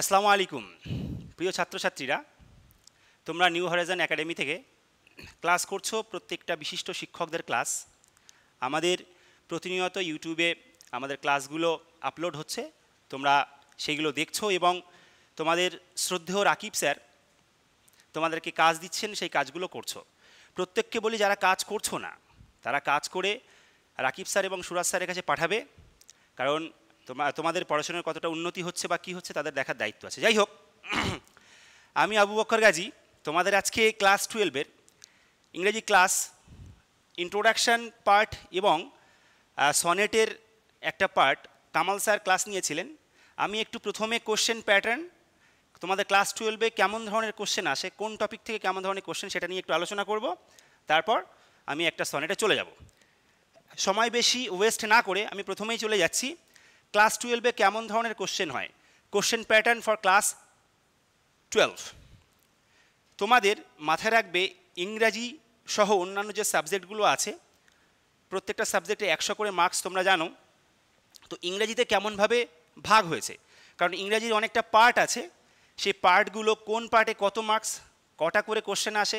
আসসালামু আলাইকুম প্রিয় ছাত্রছাত্রীরা তোমরা নিউ হরাইজন একাডেমি থেকে ক্লাস করছো প্রত্যেকটা বিশিষ্ট শিক্ষকদের ক্লাস আমাদের প্রতিনিয়ত ইউটিউবে আমাদের ক্লাসগুলো আপলোড হচ্ছে তোমরা সেইগুলো দেখছো এবং তোমাদের শ্রদ্ধেয় রাকিব স্যার তোমাদেরকে কাজ দিচ্ছেন সেই কাজগুলো করছো প্রত্যেককে বলি যারা কাজ করছো না তারা কাজ করে রাকিব স্যার এবং সুরাজ স্যারের কাছে পাঠাবে কারণ তোমার তোমাদের পড়াশোনার কতটা উন্নতি হচ্ছে বা কী হচ্ছে তাদের দেখার দায়িত্ব আছে যাই হোক আমি আবু বক্কর গাজী তোমাদের আজকে ক্লাস টুয়েলভের ইংরেজি ক্লাস ইন্ট্রোডাকশান পার্ট এবং সনেটের একটা পার্ট কামাল স্যার ক্লাস নিয়েছিলেন আমি একটু প্রথমে কোশ্চেন প্যাটার্ন তোমাদের ক্লাস টুয়েলভে কেমন ধরনের কোশ্চেন আসে কোন টপিক থেকে কেমন ধরনের কোশ্চেন সেটা নিয়ে একটু আলোচনা করব তারপর আমি একটা সনেটে চলে যাব সময় বেশি ওয়েস্ট না করে আমি প্রথমেই চলে যাচ্ছি ক্লাস টুয়েলভে কেমন ধরনের কোশ্চেন হয় question pattern for class twelve তোমাদের মাথায় রাখবে ইংরাজি সহ অন্যান্য যে সাবজেক্টগুলো আছে প্রত্যেকটা সাবজেক্টে একশো করে মার্কস তোমরা জানো তো ইংরাজিতে কেমনভাবে ভাগ হয়েছে কারণ ইংরাজির অনেকটা পার্ট আছে সেই পার্টগুলো কোন পার্টে কত মার্কস কটা করে কোশ্চেন আসে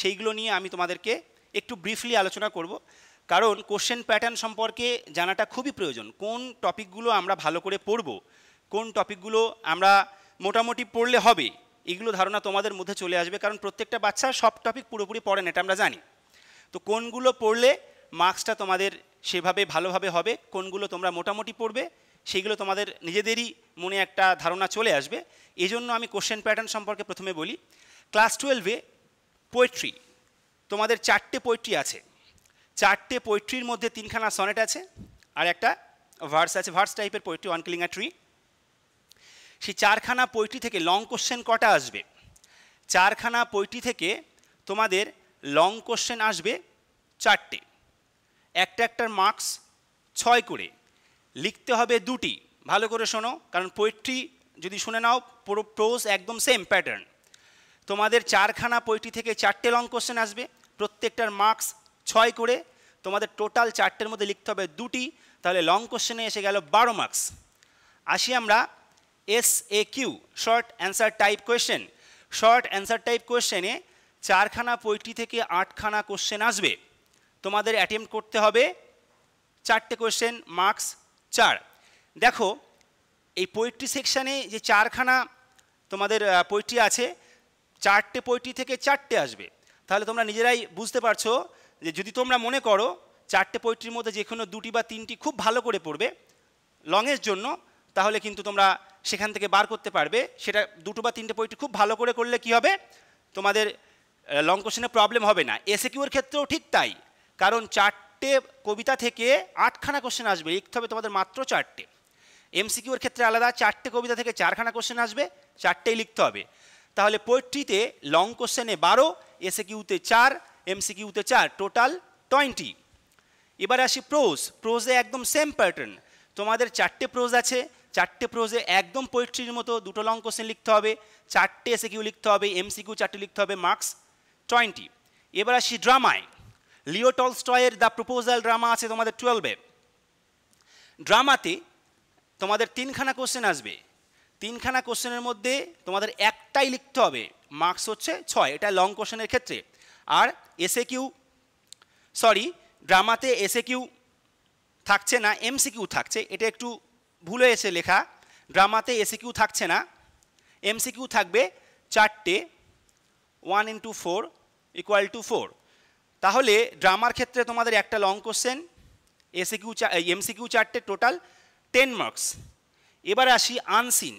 সেইগুলো নিয়ে আমি তোমাদেরকে একটু ব্রিফলি আলোচনা করব কারণ কোশ্চেন প্যাটার্ন সম্পর্কে জানাটা খুবই প্রয়োজন কোন টপিকগুলো আমরা ভালো করে পড়ব কোন টপিকগুলো আমরা মোটামুটি পড়লে হবে এগুলো ধারণা তোমাদের মধ্যে চলে আসবে কারণ প্রত্যেকটা বাচ্চা সব টপিক পুরোপুরি পড়ে না এটা আমরা জানি তো কোনগুলো পড়লে মার্কসটা তোমাদের সেভাবে ভালোভাবে হবে কোনগুলো তোমরা মোটামুটি পড়বে সেইগুলো তোমাদের নিজেদেরই মনে একটা ধারণা চলে আসবে এজন্য আমি কোশ্চেন প্যাটার্ন সম্পর্কে প্রথমে বলি ক্লাস টুয়েলভে পোয়েট্রি তোমাদের চারটে পোয়েট্রি আছে চারটে পোয়েট্রির মধ্যে তিনখানা সনেট আছে আর একটা ভার্স আছে ভার্স টাইপের poetry on killing a tree সেই চারখানা পোয়েট্রি থেকে লং কোশ্চেন কটা আসবে চারখানা পোয়েট্রি থেকে তোমাদের লং কোশ্চেন আসবে চারটে একটা একটার মার্কস ছয় করে লিখতে হবে দুটি ভালো করে শোনো কারণ পোয়েট্রি যদি শুনে নাও পুরো প্রোজ একদম সেম প্যাটার্ন তোমাদের চারখানা পোয়েট্রি থেকে চারটে লং কোশ্চেন আসবে প্রত্যেকটার মার্কস ছয় করে তোমাদের টোটাল চারটের মধ্যে লিখতে হবে দুটি তাহলে লং কোশ্চেনে এসে গেল বারো মার্কস আসি আমরা S A Q short answer type question short answer type কোয়েশ্চেনে চারখানা পঁয়টি থেকে আটখানা কোশ্চেন আসবে তোমাদের অ্যাটেম্প করতে হবে চারটে কোয়েশ্চেন মার্কস চার দেখো এই পোয়েট্রি সেকশানে যে চারখানা তোমাদের পোয়েট্রি আছে চারটে পোয়েট্রি থেকে চারটে আসবে তাহলে তোমরা নিজেরাই বুঝতে পারছো যে যদি তোমরা মনে করো চারটে পোয়েট্রির মধ্যে যে কোনো দুটি বা তিনটি খুব ভালো করে পড়বে লংয়ের জন্য তাহলে কিন্তু তোমরা সেখান থেকে বার করতে পারবে সেটা দুটো বা তিনটে পোয়েট্রি খুব ভালো করে করলে কি হবে তোমাদের লং কোশ্চেনে প্রবলেম হবে না এসে কিউর ক্ষেত্রেও ঠিক তাই কারণ চারটে কবিতা থেকে আটখানা কোশ্চেন আসবে লিখতে হবে তোমাদের মাত্র চারটে এমসিকিউর ক্ষেত্রে আলাদা চারটে কবিতা থেকে চারখানা কোশ্চেন আসবে চারটেই লিখতে হবে তাহলে পোয়েট্রিতে লং কোশ্চেনে বারো এসে কিউতে চার এমসিকিউতে চার টোটাল টোয়েন্টি এবার আসি প্রোজ প্রোজে একদম সেম প্যাটার্ন তোমাদের চারটে প্রোজ আছে চারটে প্রোজে একদম পোয়েট্রির মতো দুটো লং কোশ্চেন লিখতে হবে চারটে এসে কিউ লিখতে হবে এমসিকিউ চারটে লিখতে হবে মার্কস টোয়েন্টি এবার আসি ড্রামায় লিওটল স্টয়ের দ্য প্রপোজাল ড্রামা আছে তোমাদের টুয়েলভে ড্রামাতে তোমাদের তিনখানা কোশ্চেন আসবে তিনখানা কোশ্চেনের মধ্যে তোমাদের একটাই লিখতে হবে মার্কস হচ্ছে ছয় এটা লং কোশ্চেনের ক্ষেত্রে আর এসে কিউ সরি ড্রামাতে এসে কিউ থাকছে না এমসিকিউ থাকছে এটা একটু ভুলে এসে লেখা ড্রামাতে এসে কিউ থাকছে না এমসিকিউ থাকবে চারটে one into four equal to four তাহলে ড্রামার ক্ষেত্রে তোমাদের একটা long question S A Q M C চারটে টোটাল টেন মার্কস এবার আসি আনসিন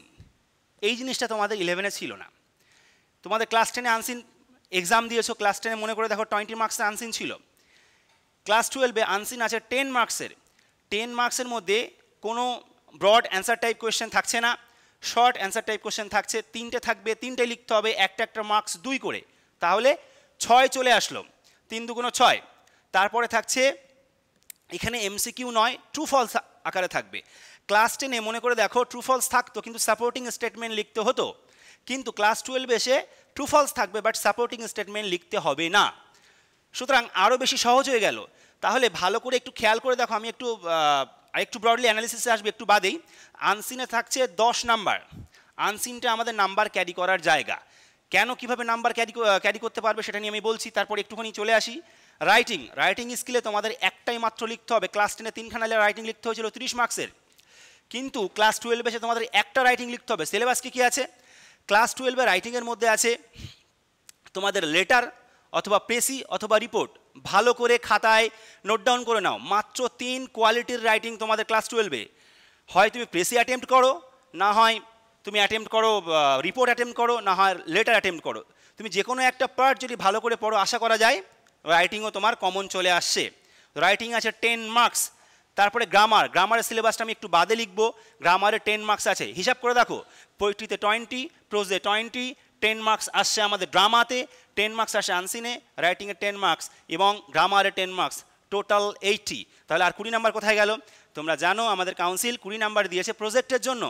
এই জিনিসটা তোমাদের ইলেভেনে ছিল না তোমাদের ক্লাস টেনে আনসিন এক্সাম দিয়েছো ক্লাস টেনে মনে করে দেখো টোয়েন্টি মার্কসের আনসিন ছিল ক্লাস টুয়েলভে আনসিন আছে টেন মার্কসের টেন মার্কসের মধ্যে কোনো ব্রড অ্যান্সার টাইপ কোয়েশ্চেন থাকছে না শর্ট অ্যান্সার টাইপ কোয়েশ্চেন থাকছে তিনটে থাকবে তিনটে লিখতে হবে একটা একটা মার্কস দুই করে তাহলে ছয় চলে আসলো তিন দুগুণো ছয় তারপরে থাকছে এখানে এমসিকিউ নয় ট্রু ফলস আকারে থাকবে ক্লাস টেনে মনে করে দেখো ট্রু ফলস থাকতো কিন্তু সাপোর্টিং স্টেটমেন্ট লিখতে হতো কিন্তু ক্লাস টুয়েলভে এসে ট্রু ফলস থাকবে বাট সাপোর্টিং স্টেটমেন্ট লিখতে হবে না সুতরাং আরও বেশি সহজ হয়ে গেল তাহলে ভালো করে একটু খেয়াল করে দেখো আমি একটু একটু ব্রডলি অ্যানালিসিসে আসবে একটু বাদেই আনসিনে থাকছে দশ নাম্বার আনসিনটা আমাদের নাম্বার ক্যারি করার জায়গা কেন কিভাবে নাম্বার ক্যারি ক্যারি করতে পারবে সেটা নিয়ে আমি বলছি তারপর একটুখানি চলে আসি রাইটিং রাইটিং স্কিলে তোমাদের একটাই মাত্র লিখতে হবে ক্লাস টেনে তিনখানা রাইটিং লিখতে হয়েছিল তিরিশ মার্কসের কিন্তু ক্লাস টুয়েলভে তোমাদের একটা রাইটিং লিখতে হবে সিলেবাস কী কী আছে ক্লাস টুয়েলভে রাইটিংয়ের মধ্যে আছে তোমাদের লেটার অথবা পেশি অথবা রিপোর্ট ভালো করে খাতায় নোট ডাউন করে নাও মাত্র তিন কোয়ালিটির রাইটিং তোমাদের ক্লাস টুয়েলভে হয় তুমি প্রেসি অ্যাটেম্প্ট করো না হয় তুমি অ্যাটেম্প্ট করো রিপোর্ট অ্যাটেম্প্ট করো না হয় লেটার অ্যাটেম্প্ট করো তুমি যে কোনো একটা পার্ট যদি ভালো করে পড়ো আশা করা যায় রাইটিংও তোমার কমন চলে আসছে রাইটিং আছে টেন মার্কস তারপরে গ্রামার গ্রামারের সিলেবাসটা আমি একটু বাদে লিখবো গ্রামারে টেন মার্কস আছে হিসাব করে দেখো পোয়েট্রিতে টোয়েন্টি প্রোজে টোয়েন্টি টেন মার্কস আসছে আমাদের ড্রামাতে টেন মার্কস আসে আনসিনে রাইটিংয়ে টেন মার্কস এবং গ্রামারে টেন মার্কস টোটাল এইটটি তাহলে আর কুড়ি নাম্বার কোথায় গেল তোমরা জানো আমাদের কাউন্সিল কুড়ি নাম্বার দিয়েছে প্রজেক্টের জন্য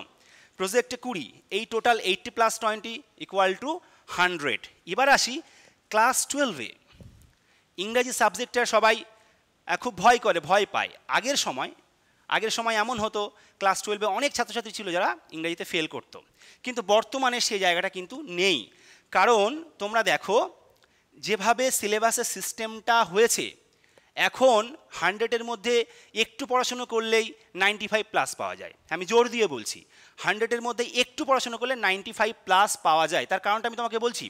প্রজেক্টে কুড়ি এই total eighty plus twenty equal to hundred এবার আসি ক্লাস টুয়েলভে ইংরাজি সাবজেক্টটা সবাই খুব ভয় করে ভয় পায় আগের সময় আগের সময় এমন হতো ক্লাস টুয়েলভে অনেক ছাত্রছাত্রী ছিল যারা ইংরেজিতে ফেল করতো কিন্তু বর্তমানে সেই জায়গাটা কিন্তু নেই কারণ তোমরা দেখো যেভাবে সিলেবাসের সিস্টেমটা হয়েছে এখন হান্ড্রেডের মধ্যে একটু পড়াশুনো করলেই নাইনটি ফাইভ প্লাস পাওয়া যায় আমি জোর দিয়ে বলছি হান্ড্রেডের মধ্যে একটু পড়াশুনো করলে নাইনটি ফাইভ প্লাস পাওয়া যায় তার কারণটা আমি তোমাকে বলছি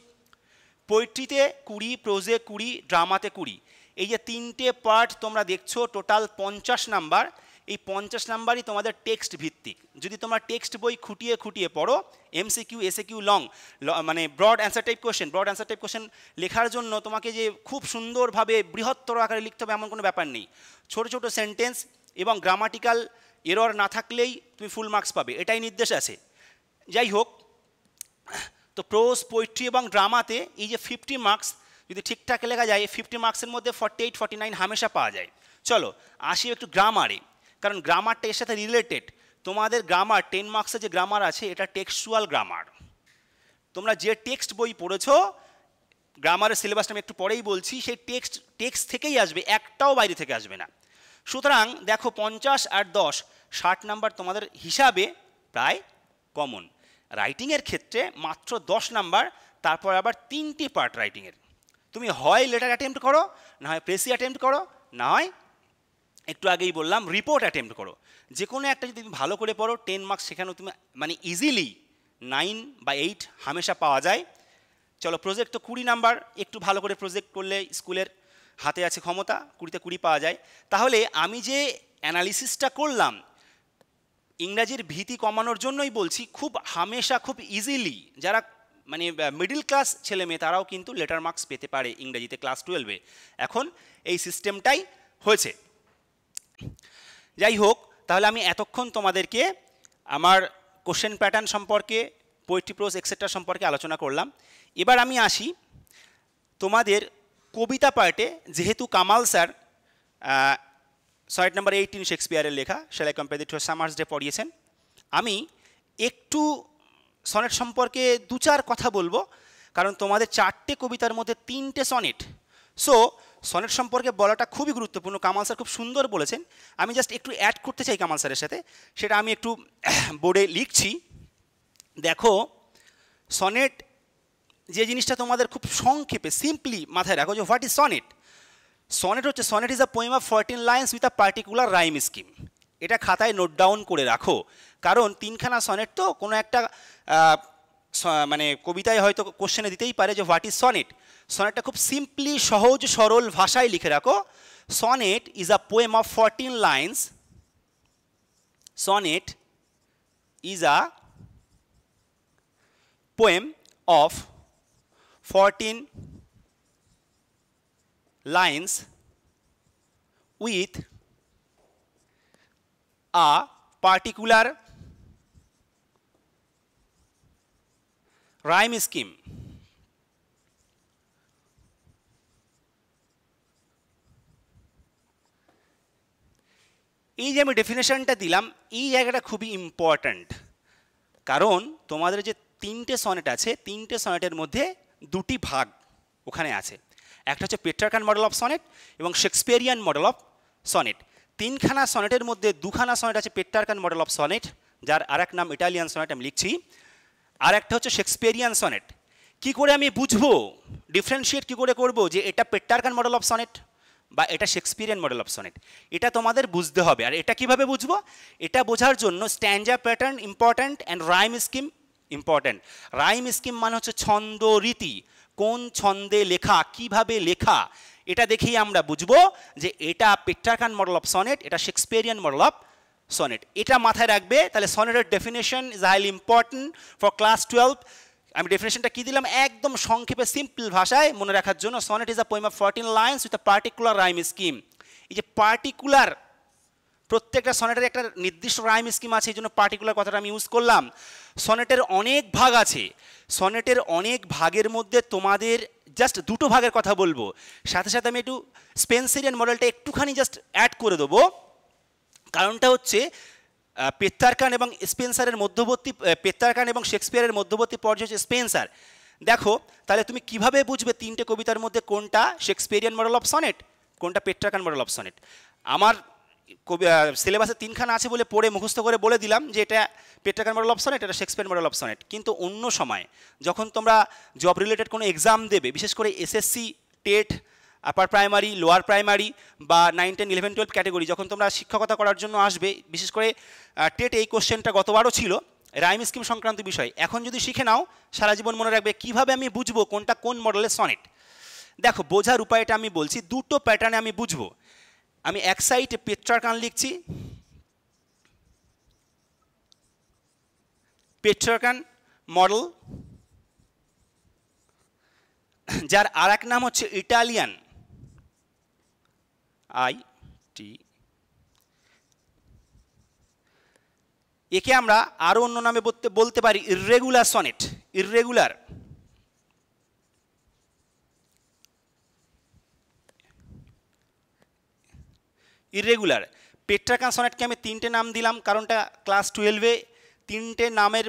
পোয়েট্রিতে কুড়ি প্রোজে কুড়ি ড্রামাতে কুড়ি এই যে তিনটে পার্ট তোমরা দেখছো টোটাল পঞ্চাশ নাম্বার এই পঞ্চাশ নাম্বারই তোমাদের টেক্সট ভিত্তিক যদি তোমরা টেক্সট বই খুঁটিয়ে খুঁটিয়ে পড়ো M C Q S A Q long মানে broad answer type question broad answer type question লেখার জন্য তোমাকে যে খুব সুন্দরভাবে বৃহত্তর আকারে লিখতে হবে এমন কোনো ব্যাপার নেই ছোট ছোট সেন্টেন্স এবং গ্রামাটিক্যাল এরর না থাকলেই তুমি ফুল মার্কস পাবে এটাই নির্দেশ আছে যাই হোক তো প্রোজ পোয়েট্রি এবং ড্রামাতে এই যে ফিফটি মার্কস যদি ঠিকঠাক লেখা যায় ফিফটি মার্কসের মধ্যে ফর্টি এইট ফর্টি নাইন হামেশা পাওয়া যায় চলো আসি একটু গ্রামারে কারণ গ্রামারটা এর সাথে রিলেটেড তোমাদের গ্রামার টেন মার্কসের যে গ্রামার আছে এটা টেক্সচুয়াল গ্রামার তোমরা যে টেক্সট বই পড়েছো গ্রামারের সিলেবাসটা আমি একটু পরেই বলছি সেই টেক্সট টেক্সট থেকেই আসবে একটাও বাইরে থেকে আসবে না সুতরাং দেখো পঞ্চাশ আর দশ ষাট নাম্বার তোমাদের হিসাবে প্রায় কমন রাইটিংয়ের ক্ষেত্রে মাত্র দশ নাম্বার তারপর আবার তিনটি পার্ট রাইটিংয়ের তুমি হয় লেটার অ্যাটেম্প্ট করো না হয় প্রেসি অ্যাটেম্প্ট করো না হয় একটু আগেই বললাম রিপোর্ট অ্যাটেম্প্ট করো যে কোনো একটা যদি তুমি ভালো করে পড়ো টেন মার্কস সেখানেও তুমি মানে ইজিলি নাইন বা এইট হামেশা পাওয়া যায় চলো প্রজেক্ট তো কুড়ি নাম্বার একটু ভালো করে প্রজেক্ট করলে স্কুলের হাতে আছে ক্ষমতা কুড়িতে কুড়ি পাওয়া যায় তাহলে আমি যে অ্যানালিসিসটা করলাম ইংরাজির ভীতি কমানোর জন্যই বলছি খুব হামেশা খুব ইজিলি যারা মানে মিডিল ক্লাস ছেলে মেয়ে তারাও কিন্তু লেটার মার্কস পেতে পারে ইংরেজিতে ক্লাস টুয়েলভে এখন এই সিস্টেমটাই হয়েছে যাই হোক তাহলে আমি এতক্ষণ তোমাদেরকে আমার কোশ্চেন প্যাটার্ন সম্পর্কে পোয়েট্রি প্রোজ এক্সেট্রা সম্পর্কে আলোচনা করলাম এবার আমি আসি তোমাদের কবিতা পার্টে যেহেতু Kamal sir sonnet number eighteen শেক্সপিয়ারের লেখা shall I compare to summer's day পড়িয়েছেন আমি একটু সনেট সম্পর্কে দু চার কথা বলবো কারণ তোমাদের চারটে কবিতার মধ্যে তিনটে সনেট সো সনেট সম্পর্কে বলাটা খুবই গুরুত্বপূর্ণ কামাল স্যার খুব সুন্দর বলেছেন আমি জাস্ট একটু অ্যাড করতে চাই কামাল স্যারের সাথে সেটা আমি একটু বোর্ডে লিখছি দেখো সনেট যে জিনিসটা তোমাদের খুব সংক্ষেপে সিম্পলি মাথায় রাখো যে হোয়াট ইজ সনেট সনেট হচ্ছে sonnet is a poem of fourteen lines with a particular rhyme scheme এটা খাতায় নোট ডাউন করে রাখো কারণ তিনখানা সনেট তো কোনো একটা মানে কবিতায় হয়তো কোশ্চেনে দিতেই পারে যে হোয়াট ইজ সনেট সনেটটা খুব সিম্পলি সহজ সরল ভাষায় লিখে রাখো sonnet is a poem of fourteen lines sonnet is a poem of fourteen lines with a particular rhyme scheme এই যে আমি ডেফিনেশনটা দিলাম এই জায়গাটা খুবই ইম্পর্ট্যান্ট কারণ তোমাদের যে তিনটে সনেট আছে তিনটে সনেটের মধ্যে দুটি ভাগ ওখানে আছে একটা হচ্ছে পেট্রাকান মডেল অফ সনেট এবং শেক্সপিয়ারিয়ান মডেল অফ সনেট তিনখানা সনেটের মধ্যে দুখানা সনেট আছে পেট্টারকান মডেল অফ সনেট যার আর নাম ইটালিয়ান সনেট আমি লিখছি আর একটা হচ্ছে শেক্সপিয়ারিয়ান সনেট কি করে আমি বুঝবো ডিফারেন্সিয়েট কি করে করব যে এটা পেট্টারকান মডেল অফ সনেট বা এটা শেক্সপিয়ারিয়ান মডেল অফ সনেট এটা তোমাদের বুঝতে হবে আর এটা কিভাবে বুঝবো এটা বোঝার জন্য standard pattern important and rhyme scheme important rhyme scheme মানে হচ্ছে ছন্দ রীতি কোন ছন্দে লেখা কিভাবে লেখা এটা দেখেই আমরা বুঝবো যে এটা পেট্রাকান মডেল অফ সনেট এটা শেক্সপিয়ারিয়ান মডেল অফ সনেট এটা মাথায় রাখবে তাহলে সনেটের definition is highly important for class twelve আমি ডেফিনেশনটা কী দিলাম একদম সংক্ষেপে সিম্পল ভাষায় মনে রাখার জন্য sonnet is a poem of fourteen lines with a particular rhyme scheme এই যে পার্টিকুলার প্রত্যেকটা সনেটের একটা নির্দিষ্ট রাইম স্কিম আছে এই জন্য পার্টিকুলার কথাটা আমি ইউজ করলাম সনেটের অনেক ভাগ আছে সনেটের অনেক ভাগের মধ্যে তোমাদের জাস্ট দুটো ভাগের কথা বলবো সাথে সাথে আমি একটু স্পেন্সেরিয়ান মডেলটা একটুখানি জাস্ট অ্যাড করে দেবো কারণটা হচ্ছে পেত্তারকান এবং স্পেন্সারের মধ্যবর্তী পেত্তারকান এবং শেক্সপিয়ারের মধ্যবর্তী পর্যায়ে হচ্ছে স্পেন্সার দেখো তাহলে তুমি কিভাবে বুঝবে তিনটে কবিতার মধ্যে কোনটা শেক্সপিয়ারিয়ান মডেল অফ সনেট কোনটা পেট্রাকান মডেল অফ সনেট আমার সিলেবাসে তিনখানা আছে বলে পড়ে মুখস্থ করে বলে দিলাম যে এটা পেট্রাকার মডেল অপশন এটা শেক্সপিয়ার মডেল অপশনেট কিন্তু অন্য সময় যখন তোমরা জব রিলেটেড কোনো এক্সাম দেবে বিশেষ করে SSC TET upper primary lower primary বা nine ten eleven twelve category যখন তোমরা শিক্ষকতা করার জন্য আসবে বিশেষ করে টেট এই কোশ্চেনটা গতবারও ছিল রাইম স্কিম সংক্রান্ত বিষয় এখন যদি শিখে নাও সারা জীবন মনে রাখবে কিভাবে আমি বুঝবো কোনটা কোন মডেলের সনেট দেখো বোঝার উপায়টা আমি বলছি দুটো প্যাটার্নে আমি বুঝবো আমি এক সাইডে পেট্রার লিখছি পেট্রাকান মডেল যার আর এক নাম হচ্ছে ইটালিয়ান আই টি একে আমরা আরও অন্য নামে বলতে পারি irregular sonnet irregular irregular Petrarch সনেটকে আমি তিনটে নাম দিলাম কারণটা ক্লাস টুয়েলভে তিনটে নামের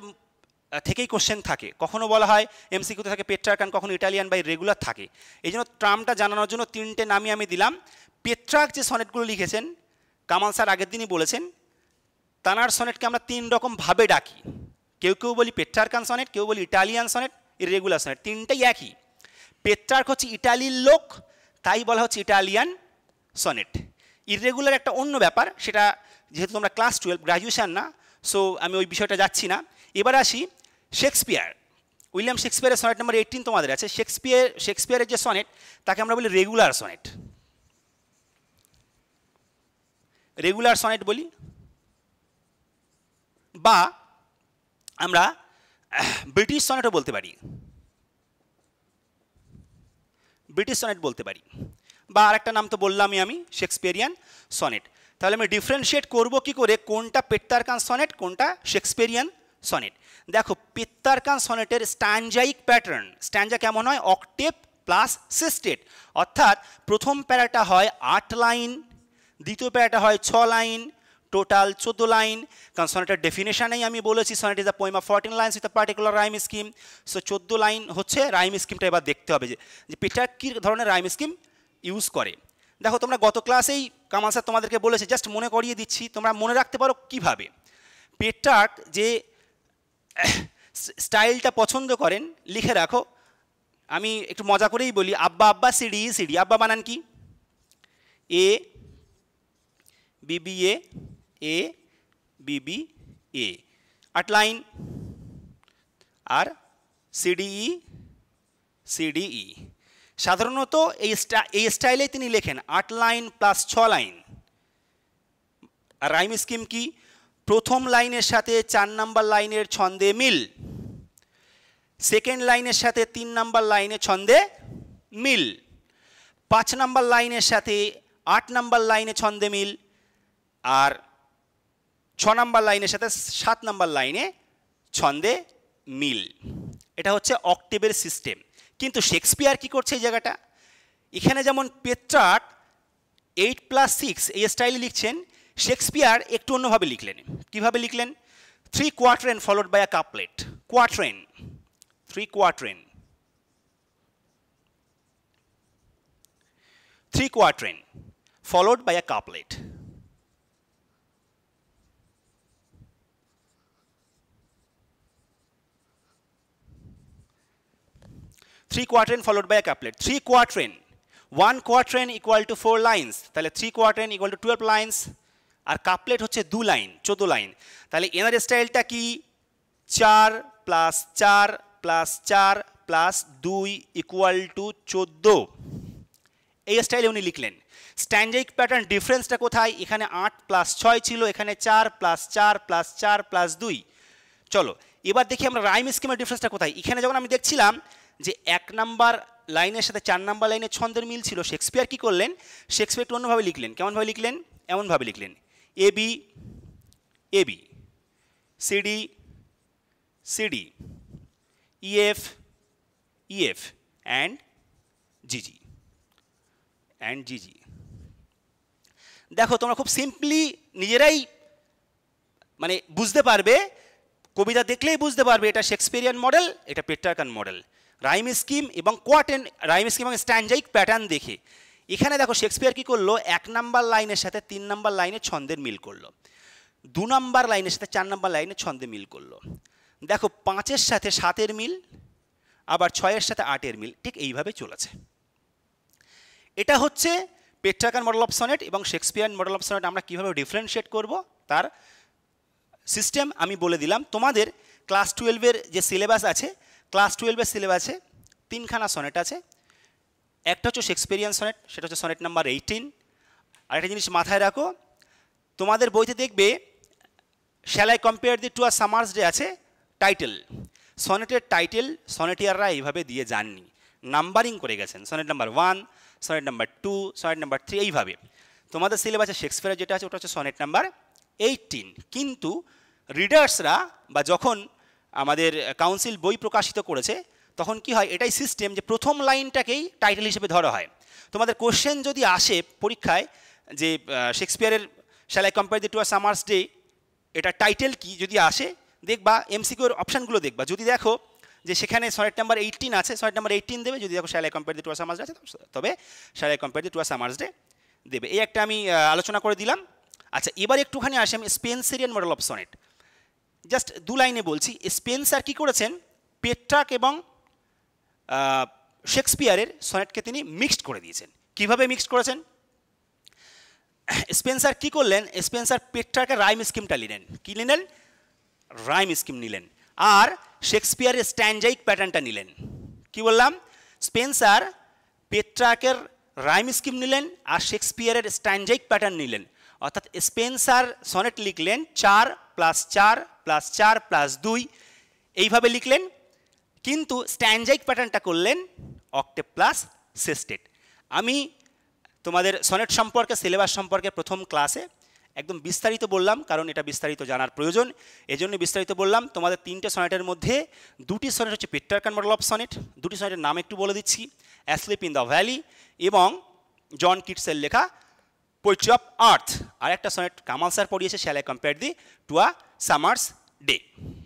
থেকেই কোশ্চেন থাকে কখনো বলা হয় এমসিকিউতে থাকে পেট্রাকান কখনো ইটালিয়ান বা রেগুলার থাকে এই জন্য ট্রামটা জানানোর জন্য তিনটে নামই আমি দিলাম পেট্রাক যে সনেটগুলো লিখেছেন কামাল স্যার আগের দিনই বলেছেন তানার সনেটকে আমরা তিন রকমভাবে ডাকি কেউ কেউ বলি পেট্রারকান সনেট কেউ বলি ইটালিয়ান সনেট ইরেগুলার সনেট তিনটাই একই পেট্রার্ক হচ্ছে ইটালির লোক তাই বলা হচ্ছে ইটালিয়ান সনেট ইরেগুলার একটা অন্য ব্যাপার সেটা যেহেতু তোমরা ক্লাস টুয়েলভ গ্রাজুয়েশান না সো আমি ওই বিষয়টা যাচ্ছি না এবার আসি শেক্সপিয়ার উইলিয়াম শেক্সপিয়ারের সনেট নাম্বার এইটিন তোমাদের আছে শেক্সপিয়ার শেক্সপিয়ারের যে সনেট তাকে আমরা বলি রেগুলার সনেট রেগুলার সনেট বলি বা আমরা ব্রিটিশ সনেটও বলতে পারি ব্রিটিশ সনেট বলতে পারি বা আর একটা নাম তো বললামই আমি শেক্সপিয়ারিয়ান সনেট তাহলে আমি ডিফারেন্সিয়েট করব কি করে কোনটা পেত্তারকান সনেট কোনটা শেক্সপিয়ারিয়ান সনেট দেখো পেত্তারকান সনেটের স্ট্যান্ডজাইক প্যাটার্ন স্ট্যান্ডজা কেমন হয় অকটেপ প্লাস সিস্টেট অর্থাৎ প্রথম প্যারাটা হয় আট লাইন দ্বিতীয় প্যারাটা হয় ছ লাইন টোটাল চোদ্দো লাইন কারণ সনেটের ডেফিনেশানেই আমি বলেছি sonnet is the poem of fourteen line with particular rhyme scheme so চোদ্দো লাইন হচ্ছে রাইম স্কিমটা এবার দেখতে হবে যে পেটার কী ধরনের রাইম স্কিম ইউজ করে দেখো তোমরা গত ক্লাসেই কামাল স্যার তোমাদেরকে বলেছে জাস্ট মনে করিয়ে দিচ্ছি তোমরা মনে রাখতে পারো কিভাবে পেট্রার্ক যে স্টাইলটা পছন্দ করেন লিখে রাখো আমি একটু মজা করেই বলি আব্বা আব্বা সিডি সিডি আব্বা বানান কি এ বিবি এ বিবি এ আট লাইন আর সিডিই সিডিই সাধারণত এই এই স্টাইলে তিনি লেখেন আট লাইন প্লাস ছ লাইন আর রাইম স্কিম কি প্রথম লাইনের সাথে চার নাম্বার লাইনের ছন্দে মিল সেকেন্ড লাইনের সাথে তিন নাম্বার লাইনে ছন্দে মিল পাঁচ নাম্বার লাইনের সাথে আট নাম্বার লাইনে ছন্দে মিল আর ছ নাম্বার লাইনের সাথে সাত নাম্বার লাইনে ছন্দে মিল এটা হচ্ছে অক্টেবের সিস্টেম কিন্তু শেক্সপিয়ার কি করছে এই জায়গাটা এখানে যেমন পেট্রাট এইট প্লাস সিক্স এই স্টাইলে লিখছেন শেক্সপিয়ার একটু অন্যভাবে লিখলেন কিভাবে লিখলেন three quatrain followed by a couplet quatrain three quatrain three quatrain followed by a couplet three quatrain ফলোড বাই a couplet 3 quatrain one quatrain equal to four lines তাহলে three quatrain equal to twelve lines আর couplet হচ্ছে দু line 14 line তাহলে এনার স্টাইলটা কি চার প্লাস চার প্লাস চার প্লাস দুই ইকুয়াল টু 14 এই স্টাইলে উনি লিখলেন স্ট্যান্ডাইক প্যাটার্ন ডিফারেন্সটা কোথায় এখানে আট প্লাস ছয় ছিল এখানে চার প্লাস চার প্লাস চার প্লাস দুই চলো এবার দেখি আমরা রাইম স্কিমের ডিফারেন্সটা কোথায় এখানে যখন আমি দেখছিলাম যে এক নাম্বার লাইনের সাথে চার নাম্বার লাইনের ছন্দের মিল ছিল শেক্সপিয়ার কী করলেন শেক্সপিয়ার একটু অন্যভাবে লিখলেন কেমনভাবে লিখলেন এমনভাবে লিখলেন A B A B C D C D E F E F and G G and G G দেখো তোমরা খুব সিম্পলি নিজেরাই মানে বুঝতে পারবে কবিতা দেখলেই বুঝতে পারবে এটা শেক্সপিয়ারিয়ান মডেল এটা পেট্রাকান মডেল রাইম স্কিম এবং কোয়াটেন রাইম স্কিম এবং স্ট্যান্ডাইক প্যাটার্ন দেখে এখানে দেখো শেক্সপিয়ার কী করলো এক নাম্বার লাইনের সাথে তিন নাম্বার লাইনে ছন্দের মিল করলো দু নাম্বার লাইনের সাথে চার নাম্বার লাইনে ছন্দে মিল করলো দেখো পাঁচের সাথে সাতের মিল আবার ছয়ের সাথে আটের মিল ঠিক এইভাবে চলেছে এটা হচ্ছে পেট্রাকান মডেল অফ সনেট এবং শেক্সপিয়ার মডেল অফ সনেট আমরা কীভাবে ডিফারেন্সিয়েট করব তার সিস্টেম আমি বলে দিলাম তোমাদের ক্লাস টুয়েলভের যে সিলেবাস আছে ক্লাস টুয়েলভের সিলেবাসে তিনখানা সনেট আছে একটা হচ্ছে শেক্সপেরিয়ান সনেট সেটা হচ্ছে সনেট নাম্বার এইটিন আর একটা জিনিস মাথায় রাখো তোমাদের বইতে দেখবে shall I compare thee to a summer's day আছে টাইটেল সনেটের টাইটেল সনেটিয়াররা এইভাবে দিয়ে যাননি নাম্বারিং করে গেছেন sonnet number one sonnet number two sonnet number three এইভাবে তোমাদের সিলেবাসে শেক্সপিয়ার যেটা আছে ওটা হচ্ছে সনেট নাম্বার এইটিন কিন্তু রিডার্সরা বা যখন আমাদের কাউন্সিল বই প্রকাশিত করেছে তখন কি হয় এটাই সিস্টেম যে প্রথম লাইনটাকেই টাইটেল হিসেবে ধরা হয় তোমাদের কোশ্চেন যদি আসে পরীক্ষায় যে শেক্সপিয়ারের shall I compare thee to a summer's day এটা টাইটেল কি যদি আসে দেখবা এমসিকিউর অপশানগুলো দেখবা যদি দেখো যে সেখানে সনেট নাম্বার এইটিন আছে সনেট নাম্বার এইটিন দেবে যদি দেখো shall compare thee to a summer's day আছে তবে shall compare thee to a summer's day দেবে এই একটা আমি আলোচনা করে দিলাম আচ্ছা এবার একটুখানি আসে আমি Spenserian model of sonnet just দু লাইনে বলছি স্পেন্সার কি করেছেন পেট্রাক এবং শেক্সপিয়ারের সনেটকে তিনি মিক্সড করে দিয়েছেন কিভাবে মিক্সড করেছেন স্পেন্সার কি করলেন স্পেন্সার পেট্রাকের রাইম স্কিমটা নিলেন কি নিলেন রাইম স্কিম নিলেন আর শেক্সপিয়ারের স্ট্যান্ডাইক প্যাটার্নটা নিলেন কি বললাম স্পেন্সার পেট্রাকের রাইম স্কিম নিলেন আর শেক্সপিয়ারের স্ট্যান্ডাইক প্যাটার্ন নিলেন অর্থাৎ স্পেন্সার সনেট লিখলেন চার প্লাস চার প্লাস চার প্লাস দুই এইভাবে লিখলেন কিন্তু স্ট্যান্ডজাইক প্যাটার্নটা করলেন অক্টেপ প্লাস সেস্টেট আমি তোমাদের সনেট সম্পর্কে সিলেবাস সম্পর্কে প্রথম ক্লাসে একদম বিস্তারিত বললাম কারণ এটা বিস্তারিত জানার প্রয়োজন এজন্য বিস্তারিত বললাম তোমাদের তিনটে সনেটের মধ্যে দুটি সনেট হচ্ছে পেট্রারকান মডেল অফ সনেট দুটি সনেটের নাম একটু বলে দিচ্ছি অ্যাসলিপ ইন দ্য ভ্যালি এবং জন কিটসের লেখা পোয়েট্রি অফ আর্থ আর একটা সনেট কামাল স্যার পড়িয়েছে shall I compare thee to a summer's day.